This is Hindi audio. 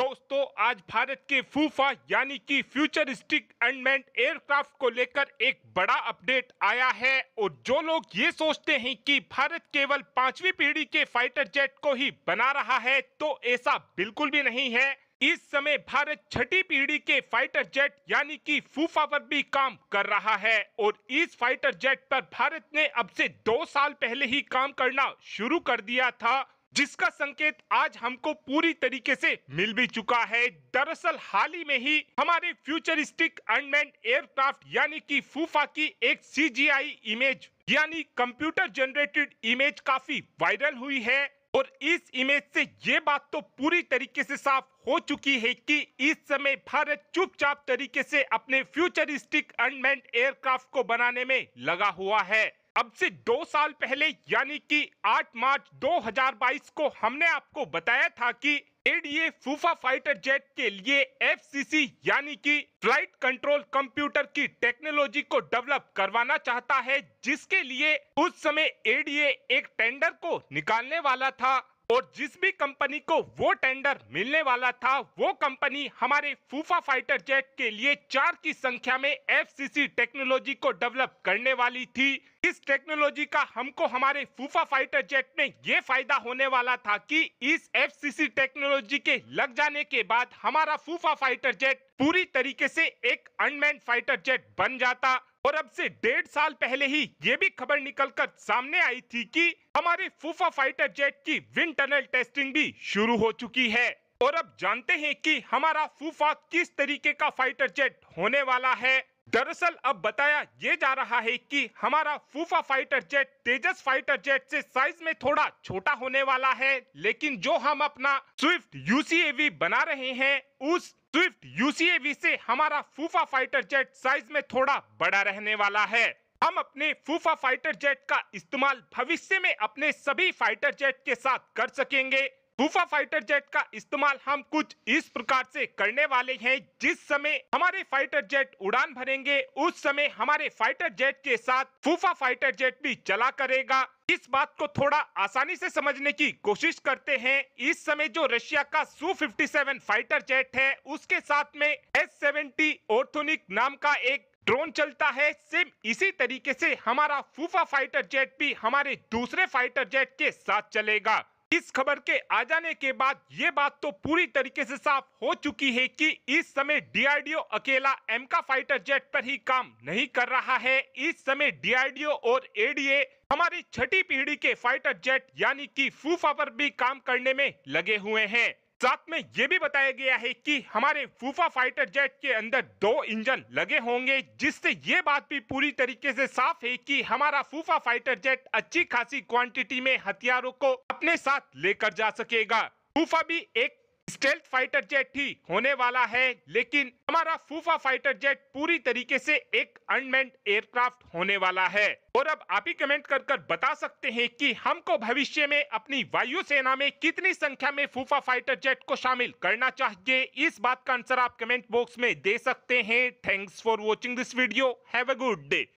दोस्तों आज भारत के फूफा यानी कि फ्यूचरिस्टिक एंडमेंट एयरक्राफ्ट को लेकर एक बड़ा अपडेट आया है और जो लोग ये सोचते हैं कि भारत केवल पांचवी पीढ़ी के फाइटर जेट को ही बना रहा है तो ऐसा बिल्कुल भी नहीं है इस समय भारत छठी पीढ़ी के फाइटर जेट यानी कि फूफा पर भी काम कर रहा है और इस फाइटर जेट पर भारत ने अब से दो साल पहले ही काम करना शुरू कर दिया था जिसका संकेत आज हमको पूरी तरीके से मिल भी चुका है दरअसल हाल ही में ही हमारे फ्यूचरिस्टिक अनमैन एयरक्राफ्ट यानी कि फूफा की एक सी इमेज यानी कंप्यूटर जनरेटेड इमेज काफी वायरल हुई है और इस इमेज से ये बात तो पूरी तरीके से साफ हो चुकी है कि इस समय भारत चुपचाप तरीके से अपने फ्यूचरिस्टिक अनमैन्ड एयरक्राफ्ट को बनाने में लगा हुआ है अब से दो साल पहले यानी कि 8 मार्च 2022 को हमने आपको बताया था कि एडीए फूफा फाइटर जेट के लिए एफसीसी यानी कि फ्लाइट कंट्रोल कंप्यूटर की टेक्नोलॉजी को डेवलप करवाना चाहता है जिसके लिए उस समय एडीए एक टेंडर को निकालने वाला था और जिस भी कंपनी को वो टेंडर मिलने वाला था वो कंपनी हमारे फूफा फाइटर जेट के लिए चार की संख्या में एफसीसी टेक्नोलॉजी को डेवलप करने वाली थी इस टेक्नोलॉजी का हमको हमारे फूफा फाइटर जेट में ये फायदा होने वाला था कि इस एफसीसी टेक्नोलॉजी के लग जाने के बाद हमारा फूफा फाइटर जेट पूरी तरीके से एक अनमैन फाइटर जेट बन जाता और अब से डेढ़ साल पहले ही ये भी खबर निकलकर सामने आई थी कि हमारे फूफा फाइटर जेट की विंड टनल टेस्टिंग भी शुरू हो चुकी है और अब जानते हैं कि हमारा फूफा किस तरीके का फाइटर जेट होने वाला है दरअसल अब बताया ये जा रहा है कि हमारा फूफा fighter jet Tejas fighter jet से साइज में थोड़ा छोटा होने वाला है लेकिन जो हम अपना स्विफ्ट यूसीएवी बना रहे हैं उस स्विफ्ट यूसीएवी से हमारा फूफा फाइटर जेट साइज में थोड़ा बड़ा रहने वाला है हम अपने फूफा फाइटर जेट का इस्तेमाल भविष्य में अपने सभी फाइटर जेट के साथ कर सकेंगे तूफा फाइटर जेट का इस्तेमाल हम कुछ इस प्रकार से करने वाले हैं जिस समय हमारे फाइटर जेट उड़ान भरेंगे उस समय हमारे फाइटर जेट के साथ फूफा फाइटर जेट भी चला करेगा इस बात को थोड़ा आसानी से समझने की कोशिश करते हैं इस समय जो रशिया का सू 57 फाइटर जेट है उसके साथ में एस सेवेंटी ऑर्थोनिक नाम का एक ड्रोन चलता है सिम इसी तरीके से हमारा फूफा फाइटर जेट भी हमारे दूसरे फाइटर जेट के साथ चलेगा इस खबर के आ जाने के बाद ये बात तो पूरी तरीके से साफ हो चुकी है कि इस समय डीआरडीओ अकेला एमका फाइटर जेट पर ही काम नहीं कर रहा है इस समय डीआरडीओ और एडीए हमारी छठी पीढ़ी के फाइटर जेट यानी कि फूफा पर भी काम करने में लगे हुए हैं साथ में ये भी बताया गया है कि हमारे फूफा फाइटर जेट के अंदर दो इंजन लगे होंगे जिससे ये बात भी पूरी तरीके से साफ है कि हमारा फूफा फाइटर जेट अच्छी खासी क्वांटिटी में हथियारों को अपने साथ लेकर जा सकेगा फूफा भी एक स्टेल्थ फाइटर जेट ही होने वाला है लेकिन हमारा फूफा फाइटर जेट पूरी तरीके से एक अनमेंड एयरक्राफ्ट होने वाला है और अब आप ही कमेंट कर कर बता सकते हैं कि हमको भविष्य में अपनी वायुसेना में कितनी संख्या में फूफा फाइटर जेट को शामिल करना चाहिए इस बात का आंसर आप कमेंट बॉक्स में दे सकते हैं thanks for watching this video have a good day